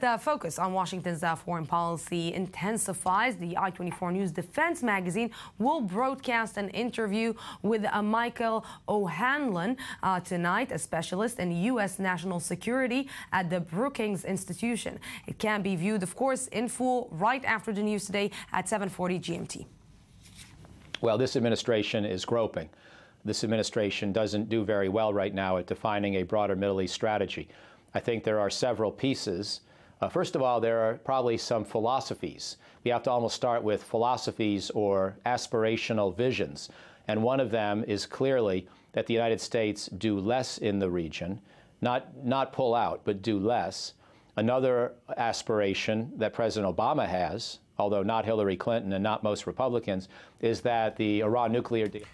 The focus on Washington's uh, foreign policy intensifies. The I-24 News Defense magazine will broadcast an interview with uh, Michael O'Hanlon uh, tonight, a specialist in U.S. national security at the Brookings Institution. It can be viewed, of course, in full right after the news today at 7:40 GMT. Well, this administration is groping. This administration doesn't do very well right now at defining a broader Middle East strategy. I think there are several pieces uh, first of all, there are probably some philosophies. We have to almost start with philosophies or aspirational visions. And one of them is clearly that the United States do less in the region, not, not pull out, but do less. Another aspiration that President Obama has, although not Hillary Clinton and not most Republicans, is that the Iran nuclear deal.